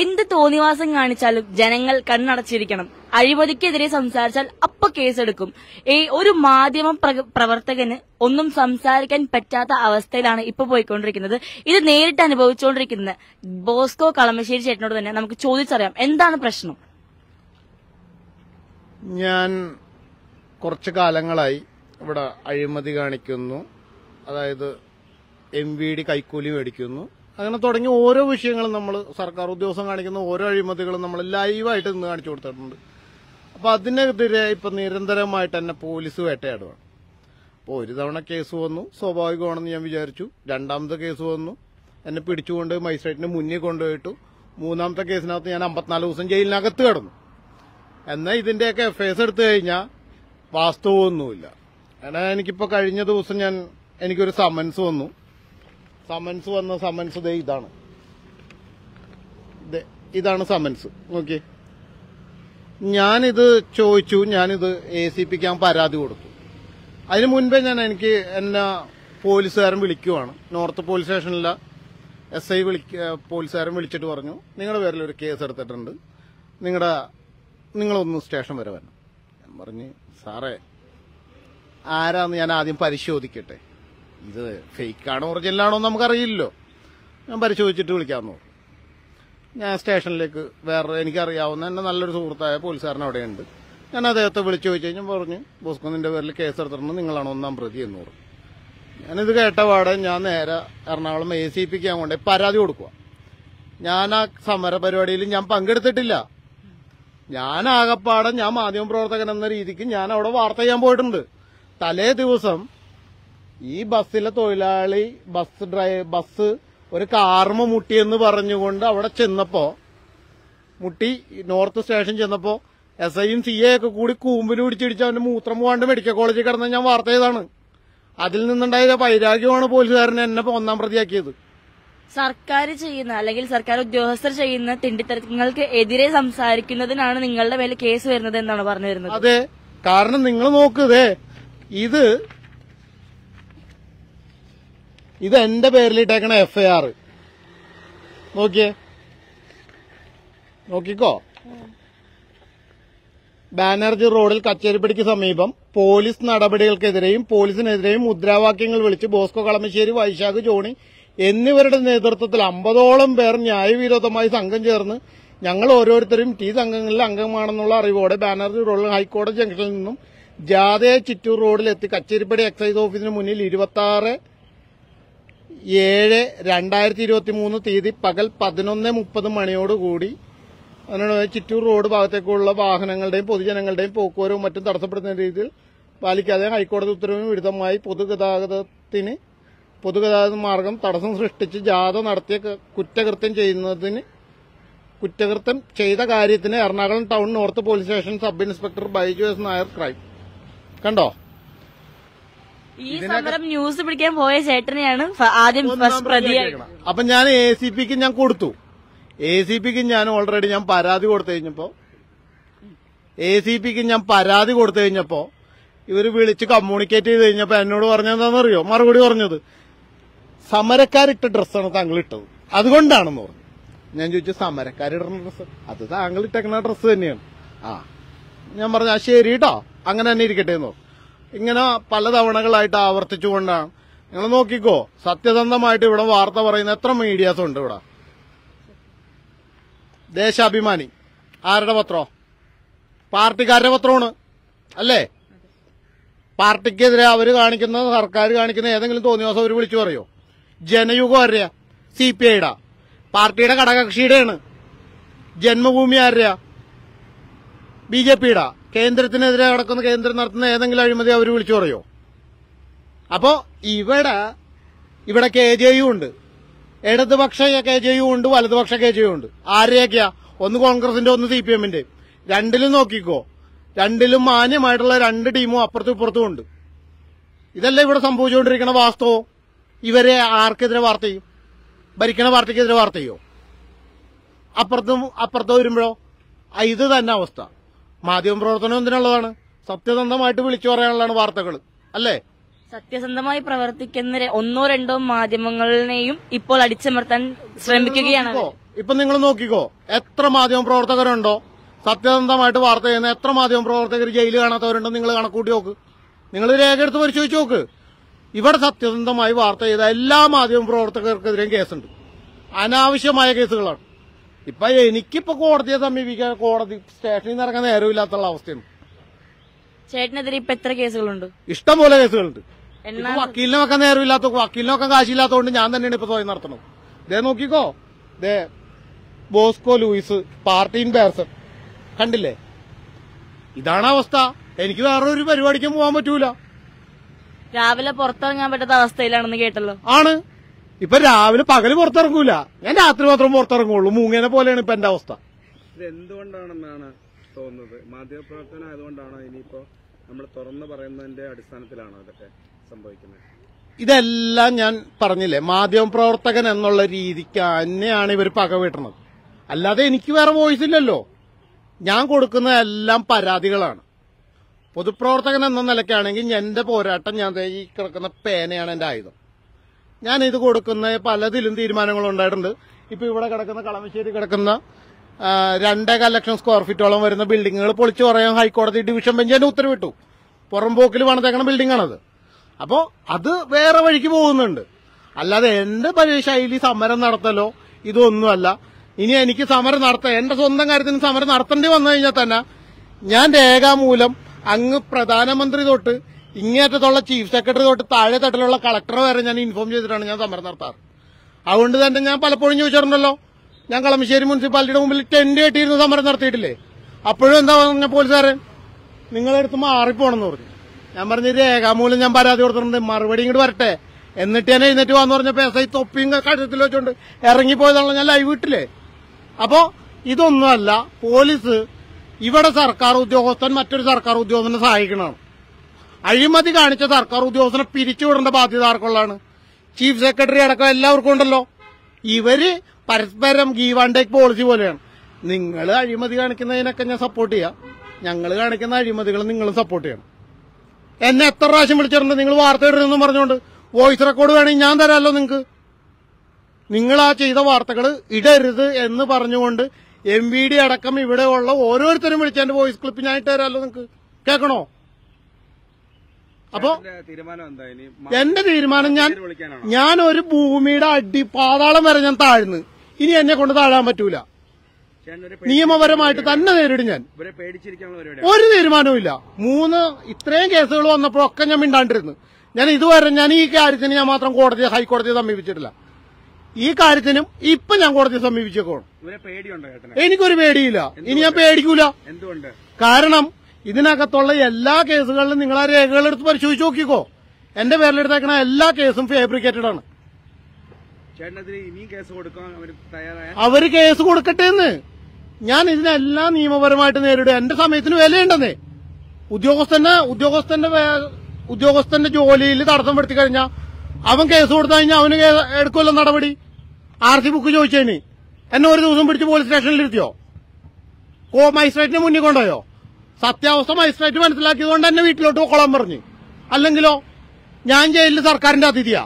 എന്ത് തോന്നിവാസം കാണിച്ചാലും ജനങ്ങൾ കണ്ണടച്ചിരിക്കണം അഴിമതിക്കെതിരെ സംസാരിച്ചാൽ അപ്പ കേസെടുക്കും ഈ ഒരു മാധ്യമ പ്രവർത്തകന് ഒന്നും സംസാരിക്കാൻ പറ്റാത്ത അവസ്ഥയിലാണ് ഇപ്പൊ പോയിക്കൊണ്ടിരിക്കുന്നത് ഇത് നേരിട്ട് അനുഭവിച്ചുകൊണ്ടിരിക്കുന്ന ബോസ്കോ കളമശ്ശേരി ചേട്ടനോട് തന്നെ നമുക്ക് ചോദിച്ചറിയാം എന്താണ് പ്രശ്നം ഞാൻ കുറച്ചു കാലങ്ങളായി ഇവിടെ അഴിമതി കാണിക്കുന്നു അതായത് എം വി ഡി കൈക്കൂലി മേടിക്കുന്നു അങ്ങനെ തുടങ്ങിയ ഓരോ വിഷയങ്ങളും നമ്മൾ സർക്കാർ ഉദ്യോഗസ്ഥം കാണിക്കുന്ന ഓരോ അഴിമതികളും നമ്മൾ ലൈവായിട്ട് ഇന്ന് കാണിച്ചു കൊടുത്തിട്ടുണ്ട് അപ്പോൾ അതിനെതിരെ ഇപ്പൊ നിരന്തരമായിട്ട് തന്നെ പോലീസ് വേട്ടയാടുകയാണ് അപ്പോൾ ഒരു തവണ കേസ് വന്നു സ്വാഭാവികമാണെന്ന് ഞാൻ വിചാരിച്ചു രണ്ടാമത്തെ കേസ് വന്നു എന്നെ പിടിച്ചുകൊണ്ട് മജിസ്ട്രേറ്റിന് മുന്നിൽ കൊണ്ടുപോയിട്ടു മൂന്നാമത്തെ കേസിനകത്ത് ഞാൻ അമ്പത്തിനാല് ദിവസം ജയിലിനകത്ത് കിടന്നു എന്നാൽ ഇതിന്റെയൊക്കെ എസ് എടുത്തു കഴിഞ്ഞാൽ വാസ്തവമൊന്നുമില്ല കാരണം എനിക്കിപ്പോൾ കഴിഞ്ഞ ദിവസം ഞാൻ എനിക്കൊരു സമൻസ് വന്നു സമൻസ് വന്ന സമൻസ് ദേ ഇതാണ് ഇതാണ് സമൻസ് നോക്കിയേ ഞാനിത് ചോദിച്ചു ഞാനിത് എ സി പിക്ക് ഞാൻ പരാതി കൊടുത്തു അതിന് മുൻപേ ഞാൻ എനിക്ക് എന്നെ പോലീസുകാരൻ വിളിക്കുവാണ് നോർത്ത് പോലീസ് സ്റ്റേഷനിലെ എസ് ഐ വിളിക്ക പോലീസുകാരൻ വിളിച്ചിട്ട് പറഞ്ഞു നിങ്ങളുടെ പേരിൽ ഒരു കേസ് എടുത്തിട്ടുണ്ട് നിങ്ങളുടെ നിങ്ങളൊന്ന് സ്റ്റേഷൻ വരെ വരണം ഞാൻ പറഞ്ഞ് സാറേ ആരാന്ന് ഞാൻ ആദ്യം പരിശോധിക്കട്ടെ ഇത് ഫേക്കാണോ ഒറിജിനലാണോ എന്ന് നമുക്കറിയില്ലല്ലോ ഞാൻ പരിശോധിച്ചിട്ട് വിളിക്കാമെന്ന് പറഞ്ഞു ഞാൻ സ്റ്റേഷനിലേക്ക് വേറെ എനിക്കറിയാവുന്ന എന്നെ നല്ലൊരു സുഹൃത്തായ പോലീസുകാരൻ അവിടെയുണ്ട് ഞാൻ അദ്ദേഹത്തെ വിളിച്ചു ചോദിച്ചു കഴിഞ്ഞാൽ പറഞ്ഞു ബോസ്കുന്നിൻ്റെ പേരിൽ കേസ് എടുത്തിട്ടുണ്ട് നിങ്ങളാണ് ഒന്നാം പ്രതി എന്ന് പറഞ്ഞു ഞാനിത് കേട്ട പാടെ ഞാൻ നേരെ എറണാകുളം എ സി പിക്ക് ഞാൻ പരാതി കൊടുക്കുക ഞാൻ ആ സമര പരിപാടിയിൽ ഞാൻ പങ്കെടുത്തിട്ടില്ല ഞാൻ ആകപ്പാടെ ഞാൻ മാധ്യമപ്രവർത്തകൻ എന്ന രീതിക്ക് ഞാൻ അവിടെ വാർത്ത ചെയ്യാൻ പോയിട്ടുണ്ട് തലേ ദിവസം ഈ ബസ്സിലെ തൊഴിലാളി ബസ് ഡ്രൈവർ ബസ് ഒരു കാർമ മുട്ടിയെന്ന് പറഞ്ഞുകൊണ്ട് അവിടെ ചെന്നപ്പോ മുട്ടി നോർത്ത് സ്റ്റേഷൻ ചെന്നപ്പോ എസ് ഐയും സി എ ഒക്കെ കൂടി കൂമ്പിൽ പിടിച്ചിടിച്ച് അവന്റെ മൂത്രം പോകാണ്ട് മെഡിക്കൽ കോളേജിൽ കിടന്ന ഞാൻ വാർത്ത ചെയ്താണ് അതിൽ നിന്നുണ്ടായ വൈരാഗ്യമാണ് പോലീസുകാരനെ എന്നെ ഒന്നാം പ്രതിയാക്കിയത് സർക്കാർ ചെയ്യുന്ന അല്ലെങ്കിൽ സർക്കാർ ഉദ്യോഗസ്ഥർ ചെയ്യുന്ന തിണ്ടിത്തരങ്ങൾക്ക് എതിരെ സംസാരിക്കുന്നതിനാണ് നിങ്ങളുടെ മേലെ കേസ് വരുന്നത് എന്നാണ് പറഞ്ഞു വരുന്നത് അതെ കാരണം നിങ്ങൾ നോക്കുതേ ഇത് ഇത് എന്റെ പേരിലിട്ടേക്കണ എഫ് ഐ ആർ നോക്കിയേ നോക്കിക്കോ ബാനർജി റോഡിൽ കച്ചേരിപ്പടിക്ക് സമീപം പോലീസ് നടപടികൾക്കെതിരെയും പോലീസിനെതിരെയും മുദ്രാവാക്യങ്ങൾ വിളിച്ച് ബോസ്കോ കളമശ്ശേരി വൈശാഖ് ജോണി എന്നിവരുടെ നേതൃത്വത്തിൽ അമ്പതോളം പേർ ന്യായവിരോധമായി സംഘം ചേർന്ന് ഞങ്ങൾ ഓരോരുത്തരും ടി സംഘങ്ങളിലെ അംഗമാണെന്നുള്ള അറിവോടെ ബാനർജി റോഡിൽ ഹൈക്കോടതി ജംഗ്ഷനിൽ നിന്നും ജാതയ ചിറ്റൂർ റോഡിലെത്തി കച്ചേരിപ്പടി എക്സൈസ് ഓഫീസിന് മുന്നിൽ ഇരുപത്തി ഏഴ് രണ്ടായിരത്തി ഇരുപത്തി മൂന്ന് തീയതി പകൽ പതിനൊന്ന് മുപ്പത് മണിയോടുകൂടി ചിറ്റൂർ റോഡ് ഭാഗത്തേക്കുള്ള വാഹനങ്ങളുടെയും പൊതുജനങ്ങളുടെയും പോക്കുവരവും മറ്റും തടസ്സപ്പെടുന്ന രീതിയിൽ പാലിക്കാതെ ഹൈക്കോടതി ഉത്തരവിന് വിരുദ്ധമായി പൊതുഗതാഗതത്തിന് പൊതുഗതാഗത മാർഗം തടസ്സം സൃഷ്ടിച്ച് ജാഥ നടത്തിയ കുറ്റകൃത്യം ചെയ്യുന്നതിന് കുറ്റകൃത്യം ചെയ്ത കാര്യത്തിന് Ernakulam town north police station sub inspector Baiju S Nair crime കണ്ടോ ഈ സമരം ന്യൂസ് പിടിക്കാൻ പോയ ചേട്ടനെയാണ് ആദ്യം അപ്പൊ ഞാൻ എ സി പിക്ക് ഞാൻ കൊടുത്തു എ സി പിക്ക് ഞാൻ ഓൾറെഡി ഞാൻ പരാതി കൊടുത്തു കഴിഞ്ഞപ്പോ എ സി പിക്ക് ഞാൻ പരാതി കൊടുത്തു കഴിഞ്ഞപ്പോ ഇവര് വിളിച്ച് കമ്മ്യൂണിക്കേറ്റ് ചെയ്ത് കഴിഞ്ഞപ്പോ എന്നോട് പറഞ്ഞെന്താണെന്നറിയോ മറുപടി പറഞ്ഞത് സമരക്കാരിട്ട ഡ്രസ്സാണ് താങ്കൾ ഇട്ടത് അതുകൊണ്ടാണെന്ന് പറഞ്ഞു ഞാൻ ചോദിച്ചു സമരക്കാരിടുന്ന ഡ്രസ്സ് അത് താങ്കൾ ഇട്ടേക്കുന്ന ഡ്രസ്സ് തന്നെയാണ് ആ ഞാൻ പറഞ്ഞു ആ ശരി കേട്ടോ അങ്ങനെ തന്നെ ഇരിക്കട്ടെ എന്ന് പറഞ്ഞു ഇങ്ങനെ പലതവണകളായിട്ട് ആവർത്തിച്ചുകൊണ്ടാണ് നിങ്ങൾ നോക്കിക്കോ സത്യസന്ധമായിട്ട് ഇവിടെ വാർത്ത പറയുന്ന എത്ര മീഡിയാസ് ഉണ്ട് ഇവിടെ ദേശാഭിമാനി ആരുടെ പത്രോ പാർട്ടിക്കാരുടെ പത്രമാണ് അല്ലേ പാർട്ടിക്കെതിരെ അവർ കാണിക്കുന്ന സർക്കാർ കാണിക്കുന്ന ഏതെങ്കിലും തോന്നിയ ദിവസം അവർ വിളിച്ചു പറയോ ജനയുഗം ആരുടെയാ സി പി ഐയുടെ പാർട്ടിയുടെ ഘടകകക്ഷിയുടെയാണ് ജന്മഭൂമി ആരുടെയാ ബി ജെ പിയുടെ കേന്ദ്രത്തിനെതിരെ കിടക്കുന്ന കേന്ദ്രം നടത്തുന്ന ഏതെങ്കിലും അഴിമതി അവർ വിളിച്ചു പറയോ അപ്പോ ഇവിടെ ഇവിടെ കെ ജെ യു ഉണ്ട് ഇടതുപക്ഷ കെ ജെ യു ഉണ്ട് വലതുപക്ഷ കെ ജെ യു ഉണ്ട് ആരെയൊക്കെയാ ഒന്ന് കോൺഗ്രസിന്റെ ഒന്ന് സി പി എമ്മിന്റെ രണ്ടിലും നോക്കിക്കോ രണ്ടിലും മാന്യമായിട്ടുള്ള രണ്ട് ടീമും അപ്പുറത്തും ഇപ്പുറത്തും ഉണ്ട് ഇതല്ല ഇവിടെ സംഭവിച്ചുകൊണ്ടിരിക്കുന്ന വാസ്തവം ഇവരെ ആർക്കെതിരെ വാർത്ത ചെയ്യും ഭരിക്കണ പാർട്ടിക്കെതിരെ വാർത്ത ചെയ്യോ അപ്പുറത്തും അപ്പുറത്തും വരുമ്പോഴോ ഇത് തന്നെ അവസ്ഥ മാധ്യമ പ്രവർത്തനം എന്തിനുള്ളതാണ് സത്യസന്ധമായിട്ട് വിളിച്ചു പറയാനുള്ളതാണ് വാർത്തകൾ അല്ലേ സത്യസന്ധമായി പ്രവർത്തിക്കുന്ന ഒന്നോ രണ്ടോ മാധ്യമങ്ങളെയും ഇപ്പോൾ അടിച്ചമർത്താൻ ശ്രമിക്കുകയാണ് ഇപ്പൊ നിങ്ങൾ നോക്കിക്കോ എത്ര മാധ്യമ പ്രവർത്തകരുണ്ടോ സത്യസന്ധമായിട്ട് വാർത്ത ചെയ്യുന്ന എത്ര മാധ്യമ പ്രവർത്തകർ ജയിൽ കാണാത്തവരുണ്ടോ നിങ്ങൾ കണക്കൂട്ടി നോക്ക് നിങ്ങൾ രേഖ എടുത്ത് പരിശോധിച്ച് നോക്ക് ഇവിടെ സത്യസന്ധമായി വാർത്ത ചെയ്ത എല്ലാ മാധ്യമ പ്രവർത്തകർക്കെതിരെയും കേസുണ്ട് അനാവശ്യമായ കേസുകളാണ് ഇപ്പൊ എനിക്കിപ്പോ കോടതിയെ സമീപിക്കാൻ കോടതി സ്റ്റേഷനിൽ നിന്ന് ഇറങ്ങാൻ നേരമില്ലാത്തുള്ള അവസ്ഥയാണ് ചേട്ടനെതിരെ ഇപ്പൊ എത്ര കേസുകളുണ്ട് ഇഷ്ടംപോലെ കേസുകളുണ്ട് ഇപ്പൊ വക്കീലിനെ വെക്കാൻ നേരമില്ലാത്ത വക്കീലിനെ വെക്കാൻ കാശില്ലാത്തതുകൊണ്ട് ഞാൻ തന്നെയാണ് ഇപ്പൊ സ്വയം നടത്തണം ദേ നോക്കിക്കോ ദേ ബോസ്കോ ലൂയിസ് പാർട്ടിൻ പേഴ്സൺ കണ്ടില്ലേ ഇതാണ് അവസ്ഥ എനിക്ക് വേറെ ഒരു പരിപാടിക്കും പോകാൻ പറ്റൂല രാവിലെ പുറത്തിറങ്ങാൻ പറ്റാത്ത അവസ്ഥയിലാണെന്ന് കേട്ടല്ലോ ആണ് ഇപ്പൊ രാവിലെ പകല് പുറത്തിറങ്ങൂല ഞാൻ രാത്രി മാത്രം പുറത്തിറങ്ങുള്ളൂ മൂങ്ങേനെ പോലെയാണ് ഇപ്പൊ എന്റെ അവസ്ഥ ഇത് എന്തുകൊണ്ടാണെന്നാണ് തോന്നുന്നത് മാധ്യമപ്രവർത്തനം ആയതുകൊണ്ടാണോ ഇനിയിപ്പോ നമ്മൾ തുറന്നു പറയുന്നതിന്റെ അടിസ്ഥാനത്തിലാണോ ഇതൊക്കെ സംഭവിക്കുന്നത് ഇതെല്ലാം ഞാൻ പറഞ്ഞില്ലേ മാധ്യമ പ്രവർത്തകൻ എന്നുള്ള രീതിക്ക് തന്നെയാണ് ഇവർ പകവീട്ടണത് അല്ലാതെ എനിക്ക് വേറെ വോയിസ് ഇല്ലല്ലോ ഞാൻ കൊടുക്കുന്ന എല്ലാം പരാതികളാണ് പൊതുപ്രവർത്തകൻ എന്ന നിലയ്ക്കാണെങ്കിൽ എന്റെ പോരാട്ടം ഞാൻ ഈ കിടക്കുന്ന പേനയാണ് എന്റെ ആയുധം ഞാൻ ഇത് കൊടുക്കുന്ന പലതിലും തീരുമാനങ്ങൾ ഉണ്ടായിട്ടുണ്ട് ഇപ്പൊ ഇവിടെ കിടക്കുന്ന കളമശ്ശേരി കിടക്കുന്ന രണ്ടേ ലക്ഷം സ്ക്വയർ ഫീറ്റോളം വരുന്ന ബിൽഡിങ്ങുകൾ പൊളിച്ചു പറയാൻ ഹൈക്കോടതി ഡിവിഷൻ ബെഞ്ച് തന്നെ ഉത്തരവിട്ടു പുറംപോക്കിൽ പണിതേക്കണ ബിൽഡിംഗ് ആണത് അത് വേറെ വഴിക്ക് പോകുന്നുണ്ട് അല്ലാതെ എന്റെ ശൈലി സമരം നടത്തലോ ഇതൊന്നുമല്ല ഇനി എനിക്ക് സമരം നടത്താൻ എന്റെ സ്വന്തം കാര്യത്തിന് സമരം നടത്തേണ്ടി വന്നു കഴിഞ്ഞാൽ തന്നെ ഞാൻ രേഖാമൂലം അങ്ങ് പ്രധാനമന്ത്രി തൊട്ട് ഇങ്ങേറ്റത്തുള്ള ചീഫ് സെക്രട്ടറി തൊട്ട് താഴെ തട്ടിലുള്ള കളക്ടർ വരെ ഞാൻ ഇൻഫോം ചെയ്തിട്ടാണ് ഞാൻ സമരം നടത്താറ് അതുകൊണ്ട് തന്നെ ഞാൻ പലപ്പോഴും ചോദിച്ചിട്ടുണ്ടല്ലോ ഞാൻ കളമശ്ശേരി മുനിസിപ്പാലിറ്റിയുടെ മുമ്പിൽ ടെന്റ് കെട്ടിയിരുന്ന് സമരം നടത്തിയിട്ടില്ലേ അപ്പോഴും എന്താ പറഞ്ഞ പോലീസുകാരൻ നിങ്ങളെടുത്ത് മാറിപ്പോണെന്ന് പറഞ്ഞു ഞാൻ പറഞ്ഞ രേഖാമൂലം ഞാൻ പരാതി കൊടുത്തിട്ടുണ്ട് മറുപടി ഇങ്ങോട്ട് വരട്ടെ എന്നിട്ട് തന്നെ എഴുന്നേറ്റ് വാന്ന് പറഞ്ഞപ്പോൾ എസ് ഐ തൊപ്പിയും കഴുത്തിൽ വെച്ചോണ്ട് ഇറങ്ങിപ്പോയതാണല്ലോ ഞാൻ ലൈവ് ഇട്ടില്ലേ അപ്പോ ഇതൊന്നുമല്ല പോലീസ് ഇവിടെ സർക്കാർ ഉദ്യോഗസ്ഥൻ മറ്റൊരു സർക്കാർ ഉദ്യോഗസ്ഥനെ സഹായിക്കണമാണ് അഴിമതി കാണിച്ച സർക്കാർ ഉദ്യോഗസ്ഥനെ പിരിച്ചുവിടേണ്ട ബാധ്യത ആർക്കുള്ളതാണ് ചീഫ് സെക്രട്ടറി അടക്കം എല്ലാവർക്കും ഉണ്ടല്ലോ ഇവര് പരസ്പരം ഗീവ് ആൻഡ് ടേക്ക് പോളിസി പോലെയാണ് നിങ്ങൾ അഴിമതി കാണിക്കുന്നതിനൊക്കെ ഞാൻ സപ്പോർട്ട് ചെയ്യാം ഞങ്ങൾ കാണിക്കുന്ന അഴിമതികൾ നിങ്ങളും സപ്പോർട്ട് ചെയ്യണം എന്നെ എത്ര പ്രാവശ്യം വിളിച്ചിട്ടുണ്ട് നിങ്ങൾ വാർത്ത ഇടരുതെന്ന് പറഞ്ഞുകൊണ്ട് വോയിസ് റെക്കോർഡ് വേണമെങ്കിൽ ഞാൻ തരാമല്ലോ നിങ്ങൾക്ക് നിങ്ങൾ ആ ചെയ്ത വാർത്തകൾ ഇടരുത് എന്ന് പറഞ്ഞുകൊണ്ട് എം അടക്കം ഇവിടെയുള്ള ഓരോരുത്തരും വിളിച്ചതിന്റെ വോയിസ് ക്ലിപ്പ് ഞാൻ ഇട്ട് തരാമല്ലോ നിങ്ങൾക്ക് കേൾക്കണോ അപ്പോ എന്റെ തീരുമാനം ഞാൻ ഞാൻ ഒരു ഭൂമിയുടെ അടി പാതാളം വരെ ഞാൻ താഴ്ന്ന് ഇനി എന്നെ കൊണ്ട് താഴാൻ പറ്റൂല നിയമപരമായിട്ട് തന്നെ നേരിടും ഞാൻ ഒരു തീരുമാനവും ഇല്ല മൂന്ന് ഇത്രയും കേസുകൾ വന്നപ്പോഴൊക്കെ ഞാൻ മിണ്ടാണ്ടിരുന്നു ഞാൻ ഇതുവരെ ഞാൻ ഈ കാര്യത്തിന് ഞാൻ മാത്രം കോടതിയെ ഹൈക്കോടതിയെ സമീപിച്ചിട്ടില്ല ഈ കാര്യത്തിനും ഇപ്പൊ ഞാൻ കോടതിയെ സമീപിച്ചേക്കോളും എനിക്കൊരു പേടിയില്ല ഇനി ഞാൻ പേടിക്കൂല കാരണം ഇതിനകത്തുള്ള എല്ലാ കേസുകളിലും നിങ്ങൾ ആ രേഖകളെടുത്ത് പരിശോധിച്ച് നോക്കിക്കോ എന്റെ പേരിലെടുത്തേക്കണ എല്ലാ കേസും ഫേബ്രിക്കേറ്റഡ് ആണ് അവര് കേസ് കൊടുക്കട്ടെ എന്ന് ഞാൻ ഇതിനെല്ലാം നിയമപരമായിട്ട് നേരിടും എന്റെ സമയത്തിന് വിലയുണ്ടെന്നേ ഉദ്യോഗസ്ഥന്റെ ഉദ്യോഗസ്ഥന്റെ ഉദ്യോഗസ്ഥന്റെ ജോലിയിൽ തടസ്സം പെടുത്തി കഴിഞ്ഞാൽ അവൻ കേസ് കൊടുത്തു കഴിഞ്ഞാൽ അവന് എടുക്കുമല്ലോ നടപടി ആർ സി ബുക്ക് ചോദിച്ചതിന് എന്നെ ഒരു ദിവസം പിടിച്ച് പോലീസ് സ്റ്റേഷനിലിരുത്തിയോ മജിസ്ട്രേറ്റിന് മുന്നിൽ കൊണ്ടുപോയോ സത്യാവസ്ഥ മജിസ്ട്രേറ്റ് മനസ്സിലാക്കിയതുകൊണ്ട് തന്നെ വീട്ടിലോട്ട് പോക്കോളാൻ പറഞ്ഞു അല്ലെങ്കിലോ ഞാൻ ജയിലിൽ സർക്കാരിന്റെ അതിഥിയാ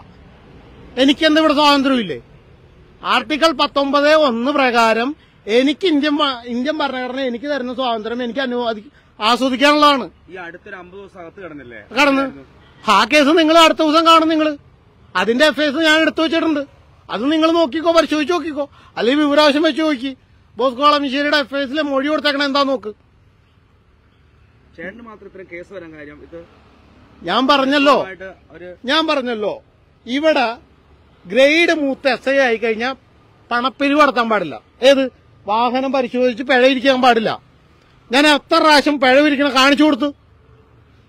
എനിക്കെന്ത് ഇവിടെ സ്വാതന്ത്ര്യമില്ലേ ആർട്ടിക്കിൾ പത്തൊമ്പത് ഒന്ന് പ്രകാരം എനിക്ക് ഇന്ത്യൻ ഇന്ത്യൻ ഭരണഘടന എനിക്ക് തരുന്ന സ്വാതന്ത്ര്യം എനിക്ക് അനുവാദി ആസ്വദിക്കാനുള്ളതാണ് ഈ ദിവസം കടന്ന് ആ കേസ് നിങ്ങൾ അടുത്ത ദിവസം കാണും നിങ്ങൾ അതിന്റെ എഫ്ഐഎസ് ഞാൻ എടുത്തു വെച്ചിട്ടുണ്ട് അത് നിങ്ങൾ നോക്കിക്കോ പരിശോധിച്ച് നോക്കിക്കോ അല്ലെങ്കിൽ വിവരാവശ്യം വെച്ച് നോക്കി ബോസ്കോ വളമശ്ശേരിയുടെ എഫ്ഐഎസിലെ മൊഴി കൊടുത്തേക്കണം എന്താ നോക്ക് കേസ് വരാൻ കാര്യം ഇത് ഞാൻ പറഞ്ഞല്ലോ ഞാൻ പറഞ്ഞല്ലോ ഇവിടെ ഗ്രേഡ് മൂത്ത് എസ് ഐ കഴിഞ്ഞാൽ പണപ്പിരിവ് നടത്താൻ പാടില്ല ഏത് വാഹനം പരിശോധിച്ച് പിഴയിരിക്കാൻ പാടില്ല ഞാൻ എത്ര പ്രാവശ്യം പിഴവിരിക്കണം കാണിച്ചു കൊടുത്തു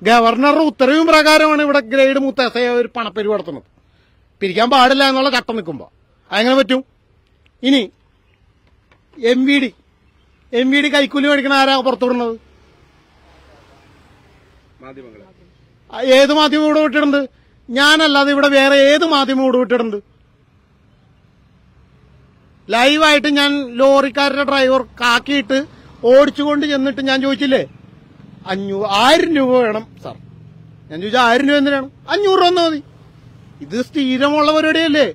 ഗവർണറുടെ ഉത്തരവും പ്രകാരമാണ് ഇവിടെ ഗ്രേഡ് മൂത്ത് എസ് ഐ ഒരു പണപ്പിരിവ് നടത്തുന്നത് പിരിക്കാൻ പാടില്ല എന്നുള്ള ചട്ടം നിൽക്കുമ്പോൾ അതെങ്ങനെ പറ്റും ഇനി M V D M V D കൈക്കൂലി മേടിക്കണ ആരാ പുറത്തുവിടുന്നത് ഏത് മാധ്യമം ഇവിടെ വിട്ടിട്ടുണ്ട് ഞാനല്ലാതെ ഇവിടെ വേറെ ഏത് മാധ്യമം ഇവിടെ വിട്ടിട്ടുണ്ട് ലൈവായിട്ട് ഞാൻ ലോറിക്കാരുടെ ഡ്രൈവർ കാക്കിയിട്ട് ഓടിച്ചുകൊണ്ട് ചെന്നിട്ട് ഞാൻ ചോദിച്ചില്ലേ അഞ്ഞൂ ആയിരം രൂപ വേണം സാർ ഞാൻ ചോദിച്ചാൽ ആയിരം രൂപ എന്തിനാണ് അഞ്ഞൂറ് രൂപ മതി ഇത് സ്ഥിരമുള്ള പരിപാടിയല്ലേ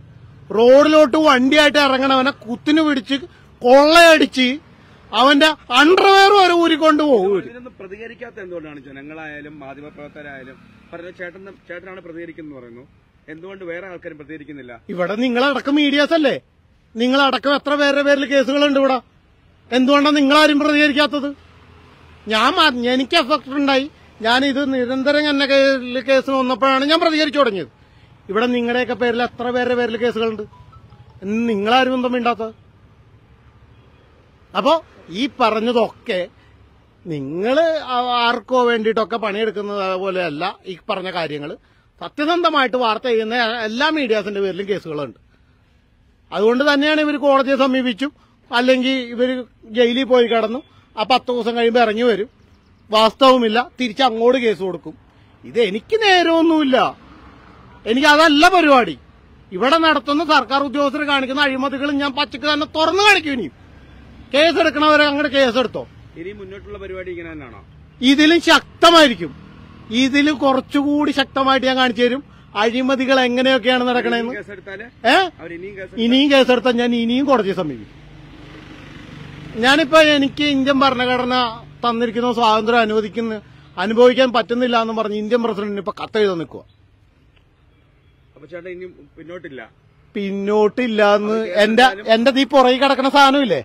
റോഡിലോട്ട് വണ്ടിയായിട്ട് ഇറങ്ങണവനെ കുത്തിന് പിടിച്ച് കൊള്ളയടിച്ച് അവന്റെ അണ്ടർവെയർ വരെ ഊരിക്കൊണ്ട് പോകും പ്രതികരിക്കാത്ത എന്തുകൊണ്ടാണ് ജനങ്ങളായാലും മാധ്യമപ്രവർത്തകരായാലും പ്രവർത്തകരായാലും ചേട്ടൻ ചേട്ടനാണ് പ്രതികരിക്കുന്നത് പറയുന്നു എന്തുകൊണ്ട് വേറെ ആൾക്കാരും പ്രതികരിക്കുന്നില്ല ഇവിടെ നിങ്ങളടക്കം മീഡിയാസ് അല്ലേ നിങ്ങളടക്കം എത്ര പേരുടെ പേരിൽ കേസുകളുണ്ട് ഇവിടെ എന്തുകൊണ്ടാണ് നിങ്ങളാരും പ്രതികരിക്കാത്തത് ഞാൻ എനിക്ക് എഫക്ട് ഉണ്ടായി ഞാൻ ഇത് നിരന്തരം എന്നെ കേസ് വന്നപ്പോഴാണ് ഞാൻ പ്രതികരിച്ചു തുടങ്ങിയത് ഇവിടെ നിങ്ങളുടെയൊക്കെ പേരിൽ എത്ര പേരുടെ പേരിൽ കേസുകളുണ്ട് നിങ്ങളാരും ഒന്നും മിണ്ടാത്തത് അപ്പോ ഈ പറഞ്ഞതൊക്കെ നിങ്ങൾ ആർക്കോ വേണ്ടിയിട്ടൊക്കെ പണിയെടുക്കുന്നത് പോലെയല്ല ഈ പറഞ്ഞ കാര്യങ്ങൾ സത്യസന്ധമായിട്ട് വാർത്ത ചെയ്യുന്ന എല്ലാ മീഡിയാസിന്റെ പേരിലും കേസുകളുണ്ട് അതുകൊണ്ട് തന്നെയാണ് ഇവർ കോടതിയെ സമീപിച്ചു അല്ലെങ്കിൽ ഇവർ ജയിലിൽ പോയി കിടന്നു ആ പത്ത് ദിവസം കഴിയുമ്പോൾ ഇറങ്ങി വരും വാസ്തവുമില്ല തിരിച്ച് അങ്ങോട്ട് കേസ് കൊടുക്കും ഇത് എനിക്ക് നേരമൊന്നുമില്ല എനിക്ക് അതല്ല പരിപാടി ഇവിടെ നടത്തുന്ന സർക്കാർ ഉദ്യോഗസ്ഥർ കാണിക്കുന്ന അഴിമതികൾ ഞാൻ പച്ചക്ക് തന്നെ തുറന്നു കാണിക്കും ഇനിയും കേസെടുക്കണവരെ അങ്ങനെ കേസെടുത്തോ ഇനി മുന്നോട്ടുള്ള പരിപാടി ഇങ്ങനെ തന്നെയാണോ ഇതിലും ശക്തമായിരിക്കും ഇതിൽ കുറച്ചുകൂടി ശക്തമായിട്ട് ഞാൻ കാണിച്ചു തരും അഴിമതികൾ എങ്ങനെയൊക്കെയാണ് നടക്കണെന്ന് ഏ ഇനിയും കേസെടുത്താൽ ഞാൻ ഇനിയും കോടതിയെ സമീപിക്കും ഞാനിപ്പോ എനിക്ക് ഇന്ത്യൻ ഭരണഘടന തന്നിരിക്കുന്ന സ്വാതന്ത്ര്യം അനുവദിക്കുന്ന അനുഭവിക്കാൻ പറ്റുന്നില്ല എന്ന് പറഞ്ഞ് ഇന്ത്യൻ പ്രസിഡന്റിന് ഇപ്പൊ കത്തെഴുതാൻ നിൽക്കുക പിന്നോട്ടില്ല പിന്നോട്ടില്ല എന്ന് എന്റെ എന്റെ തീ പുറകെ കിടക്കുന്ന സാധനമില്ലേ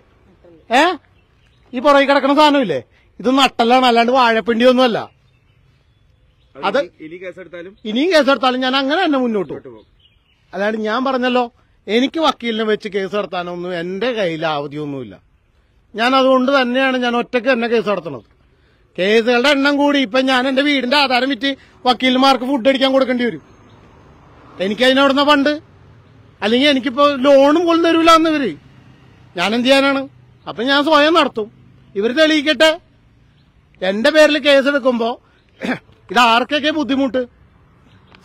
ഏ ഈ പുറകെ കിടക്കുന്ന സാധനമില്ലേ ഇത് നട്ടലാണ് അല്ലാണ്ട് വാഴപ്പിണ്ടി ഒന്നുമല്ല അത് ഇനിയും കേസെടുത്താലും ഞാൻ അങ്ങനെ തന്നെ മുന്നോട്ട് പോകും അല്ലാണ്ട് ഞാൻ പറഞ്ഞല്ലോ എനിക്ക് വക്കീലിനെ വെച്ച് കേസ് നടത്താനൊന്നും എന്റെ കയ്യിൽ അവധിയൊന്നുമില്ല ഞാൻ അതുകൊണ്ട് തന്നെയാണ് ഞാൻ ഒറ്റയ്ക്ക് തന്നെ കേസ് നടത്തുന്നത് കേസുകളുടെ എണ്ണം കൂടി ഇപ്പൊ ഞാൻ എന്റെ വീടിന്റെ ആധാരം വിറ്റ് വക്കീൽമാർക്ക് ഫുഡ് അടിക്കാൻ കൊടുക്കേണ്ടി വരും എനിക്ക് അതിനവിടുന്ന ഫണ്ട് അല്ലെങ്കിൽ എനിക്കിപ്പോ ലോണും പോലും തരൂല എന്നിവര് ഞാൻ എന്ത് ചെയ്യാനാണ് അപ്പൊ ഞാൻ സ്വയം നടത്തും ഇവർ തെളിയിക്കട്ടെ എന്റെ പേരിൽ കേസെടുക്കുമ്പോ ഇത് ആർക്കൊക്കെ ബുദ്ധിമുട്ട്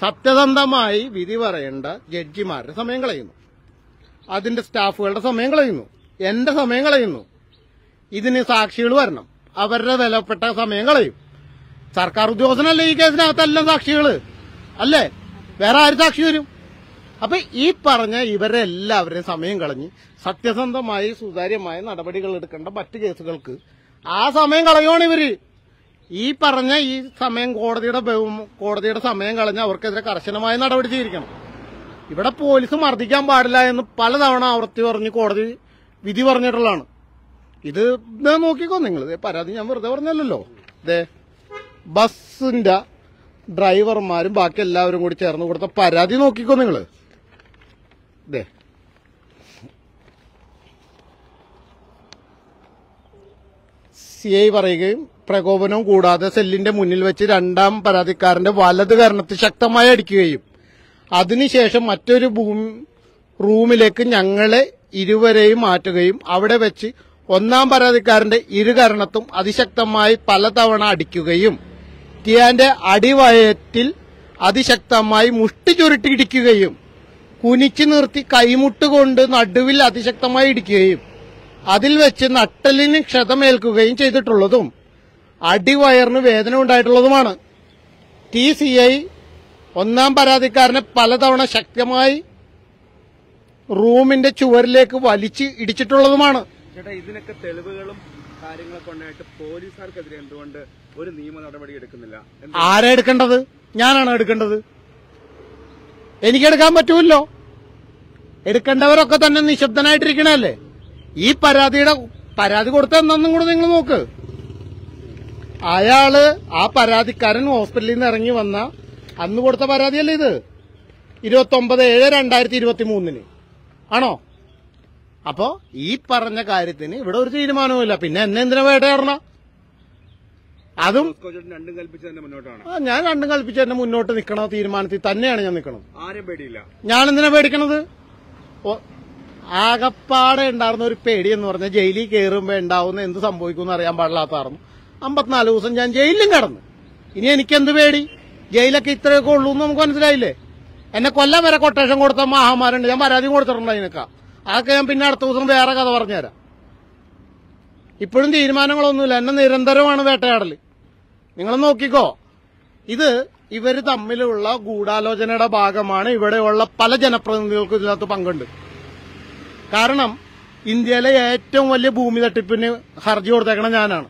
സത്യസന്ധമായി വിധി പറയേണ്ട ജഡ്ജിമാരുടെ സമയം കളയുന്നു അതിന്റെ സ്റ്റാഫുകളുടെ സമയം കളയുന്നു എന്റെ സമയം കളയുന്നു ഇതിന് സാക്ഷികൾ വരണം അവരുടെ വിലപ്പെട്ട സമയം കളയും സർക്കാർ ഉദ്യോഗസ്ഥനല്ലേ ഈ കേസിനകത്തല്ല സാക്ഷികള് അല്ലേ വേറെ ആര് സാക്ഷി വരും അപ്പൊ ഈ പറഞ്ഞ ഇവരെ എല്ലാവരെയും സമയം കളഞ്ഞ് സത്യസന്ധമായി സുതാര്യമായ നടപടികൾ എടുക്കേണ്ട മറ്റ് കേസുകൾക്ക് ആ സമയം കളയുവാണ് ഇവര് ഈ പറഞ്ഞ ഈ സമയം കോടതിയുടെ കോടതിയുടെ സമയം കളഞ്ഞ് അവർക്കെതിരെ കർശനമായ നടപടി സ്വീകരിക്കണം ഇവിടെ പോലീസ് മർദ്ദിക്കാൻ പാടില്ല എന്ന് പലതവണ ആവർത്തി പറഞ്ഞ് കോടതി വിധി പറഞ്ഞിട്ടുള്ളതാണ് ഇത് നോക്കിക്കോ നിങ്ങൾ പരാതി ഞാൻ വെറുതെ പറഞ്ഞല്ലോ ഇതേ ബസ്സിന്റെ ഡ്രൈവർമാരും ബാക്കി എല്ലാവരും കൂടി ചേർന്ന് കൊടുത്ത പരാതി നോക്കിക്കോ നിങ്ങള് ഇതേ സി ഐ പറയുകയും പ്രകോപനം കൂടാതെ സെല്ലിന്റെ മുന്നിൽ വെച്ച് രണ്ടാം പരാതിക്കാരന്റെ വലത് കരണത്തിൽ ശക്തമായി അടിക്കുകയും അതിനുശേഷം മറ്റൊരു റൂമിലേക്ക് ഞങ്ങളെ ഇരുവരെയും മാറ്റുകയും അവിടെ വെച്ച് ഒന്നാം പരാതിക്കാരന്റെ ഇരുകരണത്തും അതിശക്തമായി പലതവണ അടിക്കുകയും ടിയാന്റെ അടിവയറ്റിൽ അതിശക്തമായി മുഷ്ടി ചുരുട്ടിയിടിക്കുകയും കുനിച്ചു നിർത്തി കൈമുട്ടുകൊണ്ട് നടുവിൽ അതിശക്തമായി ഇടിക്കുകയും അതിൽ വെച്ച് നട്ടലിന് ക്ഷതമേൽക്കുകയും ചെയ്തിട്ടുള്ളതും അടിവയറിന് വേദന ഉണ്ടായിട്ടുള്ളതുമാണ് ടി സി ഐ ഒന്നാം പരാതിക്കാരനെ പലതവണ ശക്തമായി റൂമിന്റെ ചുവരിലേക്ക് വലിച്ച് ഇടിച്ചിട്ടുള്ളതുമാണ് ഇതിനൊക്കെ തെളിവുകളും കാര്യങ്ങളൊക്കെ പോലീസുകാർക്കെതിരെ എന്തുകൊണ്ട് ഒരു നിയമ നടപടി എടുക്കുന്നില്ല ആരാ എടുക്കേണ്ടത് ഞാനാണ് എടുക്കേണ്ടത് എനിക്കെടുക്കാൻ പറ്റൂല്ലോ എടുക്കേണ്ടവരൊക്കെ തന്നെ നിശബ്ദനായിട്ടിരിക്കണല്ലേ ഈ പരാതിയുടെ പരാതി കൊടുത്ത എന്നൊന്നും കൂടെ നിങ്ങൾ നോക്ക് അയാള് ആ പരാതിക്കാരൻ ഹോസ്പിറ്റലിൽ നിന്ന് ഇറങ്ങി വന്ന അന്ന് കൊടുത്ത പരാതിയല്ലേ ഇത് ഒമ്പത് ഏഴ് രണ്ടായിരത്തി ഇരുപത്തി മൂന്നിന് ആണോ അപ്പോ ഈ പറഞ്ഞ കാര്യത്തിന് ഇവിടെ ഒരു തീരുമാനവുമില്ല പിന്നെ എന്നെന്തിനാ വേട്ടയാടണം അതും രണ്ടും കൽപ്പിച്ചതിന്റെ മുന്നോട്ടാണ് ഞാൻ രണ്ടും കൽപ്പിച്ച തന്നെ മുന്നോട്ട് നിൽക്കണ തീരുമാനത്തിൽ തന്നെയാണ് ഞാൻ നിൽക്കുന്നത് ആരും പേടിയില്ല ഞാൻ എന്തിനാ പേടിക്കണത് ആകപ്പാടെ ഉണ്ടായിരുന്ന ഒരു പേടി എന്ന് പറഞ്ഞാൽ ജയിലിൽ കയറുമ്പോ ഉണ്ടാവുന്ന എന്ത് സംഭവിക്കുമെന്ന് അറിയാൻ പാടില്ലാത്തതായിരുന്നു അമ്പത്തിനാല് ദിവസം ഞാൻ ജയിലിലും കടന്നു ഇനി എനിക്ക് എന്ത് പേടി ജയിലൊക്കെ ഇത്രയൊക്കെ ഉള്ളൂ എന്ന് നമുക്ക് മനസ്സിലായില്ലേ എന്നെ കൊല്ലം വരെ കൊട്ടേഷൻ കൊടുത്ത മഹാമാരുണ്ട് ഞാൻ പരാതി കൊടുത്തിട്ടുണ്ട് അതിനൊക്കെ അതൊക്കെ ഞാൻ പിന്നെ അടുത്ത ദിവസം വേറെ കഥ പറഞ്ഞുതരാം ഇപ്പോഴും തീരുമാനങ്ങളൊന്നുമില്ല എന്നെ നിരന്തരമാണ് വേട്ടയാടല് നിങ്ങൾ നോക്കിക്കോ ഇത് ഇവർ തമ്മിലുള്ള ഗൂഢാലോചനയുടെ ഭാഗമാണ് ഇവിടെയുള്ള പല ജനപ്രതിനിധികൾക്കും ഇതിനകത്ത് പങ്കുണ്ട് കാരണം ഇന്ത്യയിലെ ഏറ്റവും വലിയ ഭൂമി തട്ടിപ്പിന് ഹർജി കൊടുത്തേക്കണം ഞാനാണ്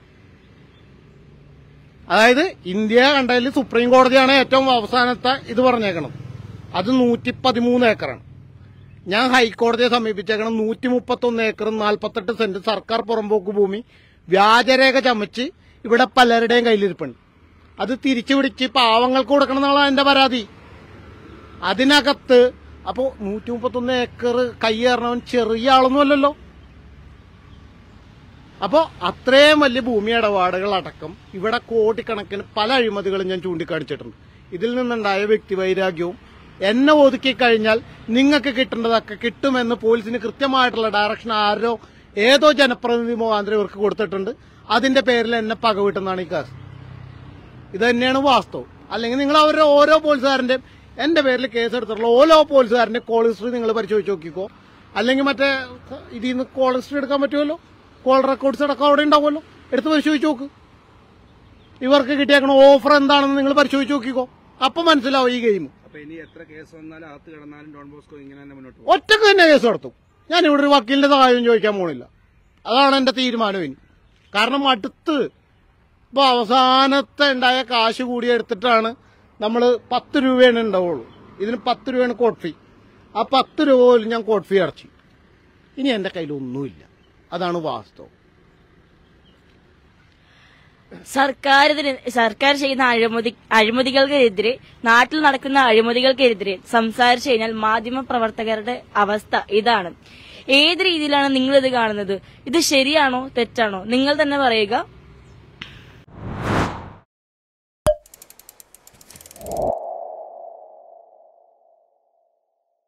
അതായത് ഇന്ത്യ കണ്ടതിൽ സുപ്രീം കോടതിയാണ് ഏറ്റവും അവസാനത്തെ ഇത് പറഞ്ഞേക്കണം അത് നൂറ്റി പതിമൂന്ന് ഏക്കറാണ് ഞാൻ ഹൈക്കോടതിയെ സമീപിച്ചേക്കണം നൂറ്റി മുപ്പത്തൊന്ന് ഏക്കറും നാൽപ്പത്തെട്ട് സെന്റ് സർക്കാർ പുറമ്പോക്ക് ഭൂമി വ്യാജരേഖ ചമച്ച് ഇവിടെ പലരുടെയും കയ്യിലിരിപ്പുണ്ട് അത് തിരിച്ചു പിടിച്ച് പാവങ്ങൾക്ക് കൊടുക്കണം എന്നുള്ളതാണ് എന്റെ പരാതി അതിനകത്ത് അപ്പോൾ നൂറ്റി മുപ്പത്തൊന്ന് ഏക്കർ കൈയേറണവൻ ചെറിയ ആളൊന്നുമല്ലല്ലോ അപ്പോൾ അത്രയും വലിയ ഭൂമി ഇടപാടുകൾ അടക്കം ഇവിടെ കോടിക്കണക്കിന് പല അഴിമതികളും ഞാൻ ചൂണ്ടിക്കാണിച്ചിട്ടുണ്ട് ഇതിൽ നിന്നുണ്ടായ വ്യക്തി വൈരാഗ്യവും എന്നെ ഒതുക്കി കഴിഞ്ഞാൽ നിങ്ങൾക്ക് കിട്ടേണ്ടതൊക്കെ കിട്ടുമെന്ന് പോലീസിന് കൃത്യമായിട്ടുള്ള ഡയറക്ഷൻ ആരോ ഏതോ ജനപ്രതിനിധി മുഖാന്തരം ഇവർക്ക് കൊടുത്തിട്ടുണ്ട് അതിന്റെ പേരിൽ എന്നെ പകവിട്ടെന്നാണ് ഈ കേസ് ഇത് തന്നെയാണ് വാസ്തവം അല്ലെങ്കിൽ നിങ്ങൾ അവരുടെ ഓരോ പോലീസുകാരന്റെയും എന്റെ പേരിൽ കേസ് എടുത്തിട്ടുള്ള ഓരോ പോലീസുകാരന്റെ കോൾ ഹിസ്റ്ററി നിങ്ങൾ പരിശോധിച്ച് നോക്കിക്കോ അല്ലെങ്കിൽ മറ്റേ ഇതിൽ നിന്ന് കോൾ ഹിസ്റ്ററി എടുക്കാൻ പറ്റുമല്ലോ കോൾ റെക്കോർഡ്സ് അടക്കം അവിടെ ഉണ്ടാവുമല്ലോ എടുത്ത് പരിശോധിച്ച് നോക്ക് ഇവർക്ക് കിട്ടിയേക്കണ ഓഫർ എന്താണെന്ന് നിങ്ങൾ പരിശോധിച്ച് നോക്കിക്കോ അപ്പൊ മനസ്സിലാവും ഈ ഗെയിം ഒറ്റക്ക് തന്നെ കേസ് നടത്തും ഞാൻ ഇവിടെ ഒരു വക്കീലിന്റെ സഹായം ചോദിക്കാൻ പോകുന്നില്ല അതാണ് എന്റെ തീരുമാനം ഇനി കാരണം അടുത്ത് ഇപ്പോൾ അവസാനത്തെ ഉണ്ടായ കാശ് കൂടി എടുത്തിട്ടാണ് നമ്മൾ പത്ത് രൂപയാണ് ഉണ്ടാവുള്ളൂ ഇതിന് പത്ത് രൂപയാണ് കോട്ട് ഫീ ആ പത്ത് രൂപ പോലും ഞാൻ കോട്ട് ഫീ അടച്ചു ഇനി എൻ്റെ കയ്യിൽ ഒന്നുമില്ല അതാണ് വാസ്തവം സർക്കാരിന് സർക്കാർ ചെയ്യുന്ന അഴിമതി അഴിമതികൾക്കെതിരെ നാട്ടിൽ നടക്കുന്ന അഴിമതികൾക്കെതിരെ സംസാരിച്ചു കഴിഞ്ഞാൽ മാധ്യമ പ്രവർത്തകരുടെ അവസ്ഥ ഇതാണ് ഏത് രീതിയിലാണ് നിങ്ങളിത് കാണുന്നത് ഇത് ശരിയാണോ തെറ്റാണോ നിങ്ങൾ തന്നെ പറയുക